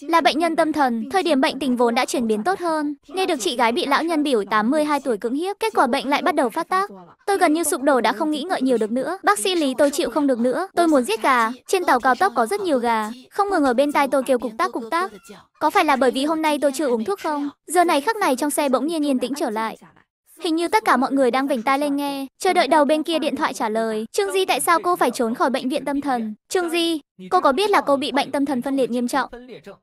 Là bệnh nhân tâm thần, thời điểm bệnh tình vốn đã chuyển biến tốt hơn. Nghe được chị gái bị lão nhân biểu 82 tuổi cưỡng hiếp, kết quả bệnh lại bắt đầu phát tác. Tôi gần như sụp đổ đã không nghĩ ngợi nhiều được nữa. Bác sĩ Lý tôi chịu không được nữa. Tôi muốn giết gà. Trên tàu cao tốc có rất nhiều gà. Không ngừng ở bên tai tôi kêu cục tác cục tác. Có phải là bởi vì hôm nay tôi chưa uống thuốc không? Giờ này khắc này trong xe bỗng nhiên yên tĩnh trở lại. Hình như tất cả mọi người đang vểnh tai lên nghe, chờ đợi đầu bên kia điện thoại trả lời. Trương Di tại sao cô phải trốn khỏi bệnh viện tâm thần? Trương Di, cô có biết là cô bị bệnh tâm thần phân liệt nghiêm trọng?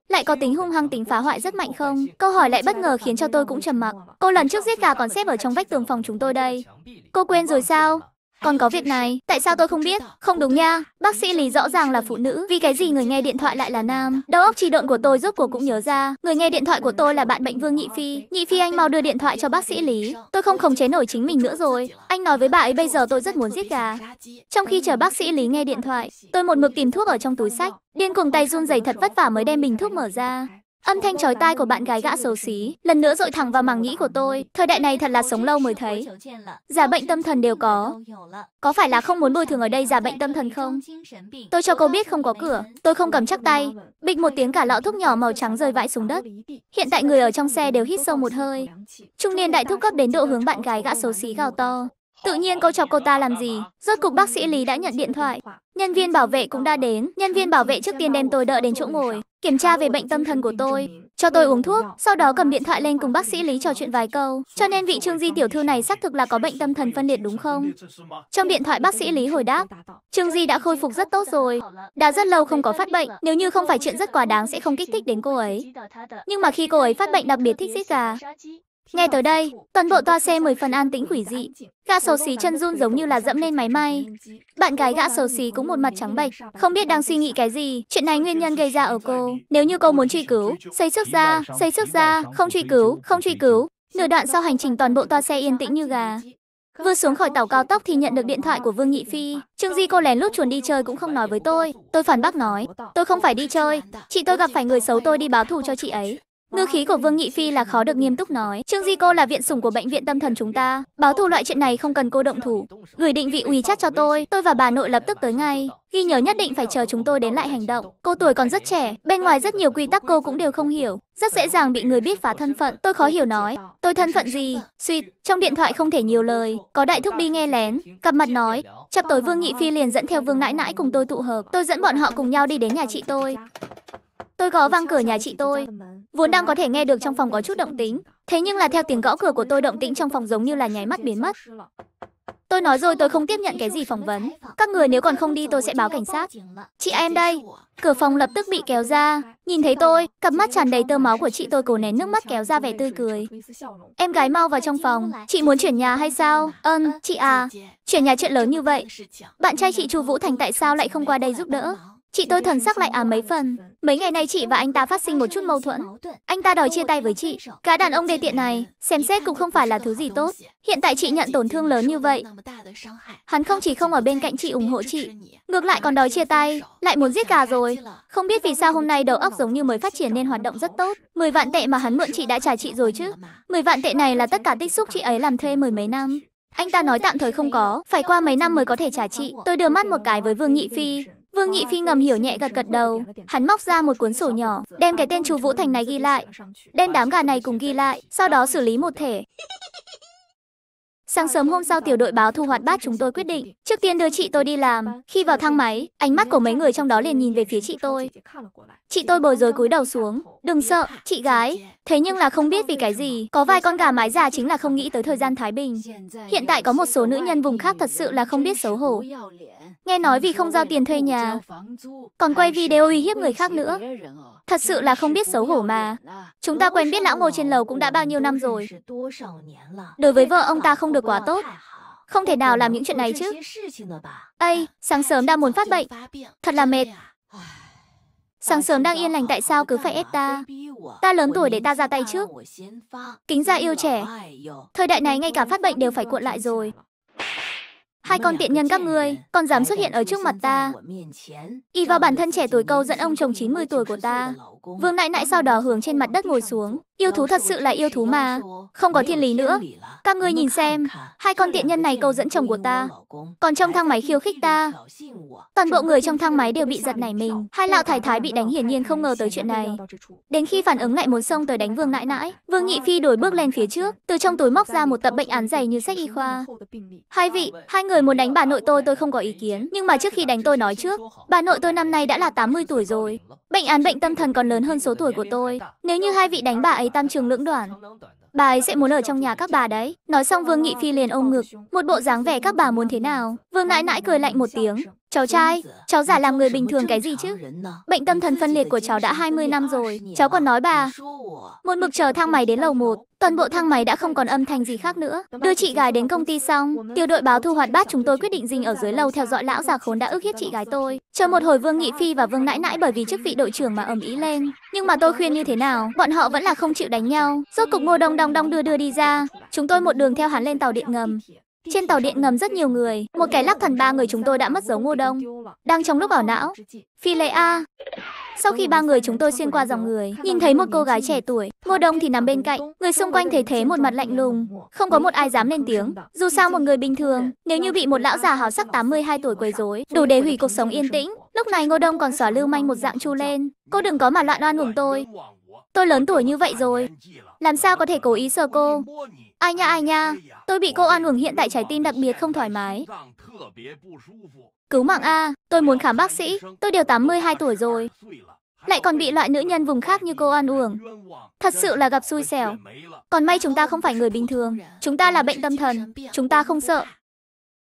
Lại có tính hung hăng tính phá hoại rất mạnh không? Câu hỏi lại bất ngờ khiến cho tôi cũng trầm mặc. Cô lần trước giết gà còn xếp ở trong vách tường phòng chúng tôi đây. Cô quên rồi sao? Còn có việc này, tại sao tôi không biết? Không đúng nha, bác sĩ Lý rõ ràng là phụ nữ, vì cái gì người nghe điện thoại lại là nam? Đầu óc trì độn của tôi rốt cuộc cũng nhớ ra, người nghe điện thoại của tôi là bạn bệnh Vương Nhị Phi. Nhị Phi anh mau đưa điện thoại cho bác sĩ Lý, tôi không khống chế nổi chính mình nữa rồi. Anh nói với bà ấy bây giờ tôi rất muốn giết gà. Trong khi chờ bác sĩ Lý nghe điện thoại, tôi một mực tìm thuốc ở trong túi sách, điên cuồng tay run rẩy thật vất vả mới đem bình thuốc mở ra. Âm thanh chói tai của bạn gái gã xấu xí, lần nữa dội thẳng vào màng nhĩ của tôi. Thời đại này thật là sống lâu mới thấy. Giả bệnh tâm thần đều có. Có phải là không muốn bồi thường ở đây giả bệnh tâm thần không? Tôi cho cô biết không có cửa, tôi không cầm chắc tay. Bịch một tiếng cả lọ thuốc nhỏ màu trắng rơi vãi xuống đất. Hiện tại người ở trong xe đều hít sâu một hơi. Trung niên đại thúc cấp đến độ hướng bạn gái gã xấu xí gào to. Tự nhiên cô chọc cô ta làm gì? Rốt cục bác sĩ Lý đã nhận điện thoại. Nhân viên bảo vệ cũng đã đến. Nhân viên bảo vệ trước tiên đem tôi đợi đến chỗ ngồi, kiểm tra về bệnh tâm thần của tôi, cho tôi uống thuốc, sau đó cầm điện thoại lên cùng bác sĩ Lý trò chuyện vài câu. Cho nên vị Trương Di tiểu thư này xác thực là có bệnh tâm thần phân liệt đúng không? Trong điện thoại bác sĩ Lý hồi đáp, Trương Di đã khôi phục rất tốt rồi, đã rất lâu không có phát bệnh, nếu như không phải chuyện rất quá đáng sẽ không kích thích đến cô ấy. Nhưng mà khi cô ấy phát bệnh đặc biệt thích giết gà, Nghe tới đây, toàn bộ toa xe mười phần an tĩnh quỷ dị. Gã xấu xí chân run giống như là dẫm lên máy may. Bạn gái gã xấu xí cũng một mặt trắng bệch, không biết đang suy nghĩ cái gì. Chuyện này nguyên nhân gây ra ở cô. Nếu như cô muốn truy cứu, xây sức ra, xây sức ra, không truy cứu, không truy cứu. Nửa đoạn sau hành trình toàn bộ toa xe yên tĩnh như gà. Vừa xuống khỏi tàu cao tốc thì nhận được điện thoại của Vương Nghị Phi. Trương Di cô lén lút chuồn đi chơi cũng không nói với tôi. Tôi phản bác nói, tôi không phải đi chơi. Chị tôi gặp phải người xấu tôi đi báo thù cho chị ấy. Ngư khí của Vương Nghị Phi là khó được nghiêm túc nói. Trương Di Cô là viện sủng của bệnh viện tâm thần chúng ta. Báo thù loại chuyện này không cần cô động thủ. Gửi định vị ủy chat cho tôi, tôi và bà nội lập tức tới ngay. Ghi nhớ nhất định phải chờ chúng tôi đến lại hành động. Cô tuổi còn rất trẻ, bên ngoài rất nhiều quy tắc cô cũng đều không hiểu. Rất dễ dàng bị người biết phá thân phận. Tôi khó hiểu nói, tôi thân phận gì? Suỵt, trong điện thoại không thể nhiều lời. Có đại thúc đi nghe lén, cặp mặt nói. Chập tối Vương Nghị Phi liền dẫn theo Vương Nãi Nãi cùng tôi tụ hợp. Tôi dẫn bọn họ cùng nhau đi đến nhà chị tôi. Tôi gõ vang cửa nhà chị tôi, vốn đang có thể nghe được trong phòng có chút động tĩnh, thế nhưng là theo tiếng gõ cửa của tôi động tĩnh trong phòng giống như là nháy mắt biến mất. Tôi nói rồi tôi không tiếp nhận cái gì phỏng vấn. Các người nếu còn không đi tôi sẽ báo cảnh sát. Chị em đây. Cửa phòng lập tức bị kéo ra. Nhìn thấy tôi, cặp mắt tràn đầy tơ máu của chị tôi cố nén nước mắt kéo ra vẻ tươi cười. Em gái mau vào trong phòng. Chị muốn chuyển nhà hay sao? Ơn, chị à. Chuyển nhà chuyện lớn như vậy. Bạn trai chị Chu Vũ Thành tại sao lại không qua đây giúp đỡ? Chị tôi thần sắc lại à mấy phần. Mấy ngày nay chị và anh ta phát sinh một chút mâu thuẫn. Anh ta đòi chia tay với chị. Cá đàn ông đề tiện này, xem xét cũng không phải là thứ gì tốt. Hiện tại chị nhận tổn thương lớn như vậy. Hắn không chỉ không ở bên cạnh chị ủng hộ chị, ngược lại còn đòi chia tay, lại muốn giết gà rồi. Không biết vì sao hôm nay đầu óc giống như mới phát triển nên hoạt động rất tốt. Mười vạn tệ mà hắn mượn chị đã trả chị rồi chứ. Mười vạn tệ này là tất cả tích xúc chị ấy làm thuê mười mấy năm. Anh ta nói tạm thời không có, phải qua mấy năm mới có thể trả chị. Tôi đưa mắt một cái với Vương Nhị Phi, Vương Nghị Phi ngầm hiểu nhẹ gật gật đầu, hắn móc ra một cuốn sổ nhỏ, đem cái tên Chu Vũ Thành này ghi lại, đem đám gà này cùng ghi lại, sau đó xử lý một thể. Sáng sớm hôm sau tiểu đội báo thu hoạt bát chúng tôi quyết định, trước tiên đưa chị tôi đi làm. Khi vào thang máy, ánh mắt của mấy người trong đó liền nhìn về phía chị tôi. Chị tôi bồi rối cúi đầu xuống, Đừng sợ, chị gái. Thế nhưng là không biết vì cái gì, có vài con gà mái già chính là không nghĩ tới thời gian Thái Bình. Hiện tại có một số nữ nhân vùng khác thật sự là không biết xấu hổ. Nghe nói vì không giao tiền thuê nhà, còn quay video uy hiếp người khác nữa. Thật sự là không biết xấu hổ mà. Chúng ta quen biết lão Ngô trên lầu cũng đã bao nhiêu năm rồi. Đối với vợ ông ta không được quá tốt. Không thể nào làm những chuyện này chứ. Ây, sáng sớm đã muốn phát bệnh. Thật là mệt. Sáng sớm đang yên lành tại sao cứ phải ép ta? Ta lớn tuổi để ta ra tay trước. Kính già yêu trẻ. Thời đại này ngay cả phát bệnh đều phải cuộn lại rồi. Hai con tiện nhân các ngươi, còn dám xuất hiện ở trước mặt ta. Y vào bản thân trẻ tuổi câu dẫn ông chồng 90 tuổi của ta. Vương nại nại sau đó hướng trên mặt đất ngồi xuống. Yêu thú thật sự là yêu thú mà, không có thiên lý nữa. Các ngươi nhìn xem, hai con tiện nhân này câu dẫn chồng của ta, còn trong thang máy khiêu khích ta. Toàn bộ người trong thang máy đều bị giật nảy mình, hai lão thái thái bị đánh hiển nhiên không ngờ tới chuyện này. Đến khi phản ứng lại muốn xông tới đánh Vương Nãi Nãi, Vương Nhị Phi đổi bước lên phía trước, từ trong túi móc ra một tập bệnh án dày như sách y khoa. Hai vị, hai người muốn đánh bà nội tôi tôi không có ý kiến, nhưng mà trước khi đánh tôi nói trước, bà nội tôi năm nay đã là 80 tuổi rồi. Bệnh án bệnh tâm thần còn lớn hơn số tuổi của tôi. Nếu như hai vị đánh bà ấy tam trường lưỡng đoạn. Bà ấy sẽ muốn ở trong nhà các bà đấy. Nói xong Vương Nghị Phi liền ôm ngực, một bộ dáng vẻ các bà muốn thế nào. Vương nãi nãi cười lạnh một tiếng. Cháu trai, cháu giả làm người bình thường cái gì chứ? Bệnh tâm thần phân liệt của cháu đã 20 năm rồi, cháu còn nói bà. Một mực chờ thang máy đến lầu 1, toàn bộ thang máy đã không còn âm thanh gì khác nữa. Đưa chị gái đến công ty xong, tiểu đội báo thu hoạt bát chúng tôi quyết định dình ở dưới lầu theo dõi lão già khốn đã ức hiếp chị gái tôi. Chờ một hồi Vương Nghị Phi và Vương Nãi Nãi bởi vì chức vị đội trưởng mà ầm ĩ lên. Nhưng mà tôi khuyên như thế nào, bọn họ vẫn là không chịu đánh nhau. Rốt cục Ngô Đông đong đong đưa đưa đi ra. Chúng tôi một đường theo hắn lên tàu điện ngầm. Trên tàu điện ngầm rất nhiều người, một kẻ lắc thần ba người chúng tôi đã mất dấu ngô đông. Đang trong lúc ảo não, phi lệ A. Sau khi ba người chúng tôi xuyên qua dòng người, nhìn thấy một cô gái trẻ tuổi, ngô đông thì nằm bên cạnh, người xung quanh thấy thế một mặt lạnh lùng, không có một ai dám lên tiếng. Dù sao một người bình thường, nếu như bị một lão già hào sắc 82 tuổi quấy rối, đủ để hủy cuộc sống yên tĩnh. Lúc này ngô đông còn xóa lưu manh một dạng chu lên, cô đừng có mà loạn oan uổng tôi. Tôi lớn tuổi như vậy rồi, làm sao có thể cố ý sờ cô? Ai nha ai nha, tôi bị cô an uổng hiện tại trái tim đặc biệt không thoải mái. Cứu mạng A, tôi muốn khám bác sĩ, tôi đều 82 tuổi rồi. Lại còn bị loại nữ nhân vùng khác như cô an uổng. Thật sự là gặp xui xẻo. Còn may chúng ta không phải người bình thường, chúng ta là bệnh tâm thần, chúng ta không sợ.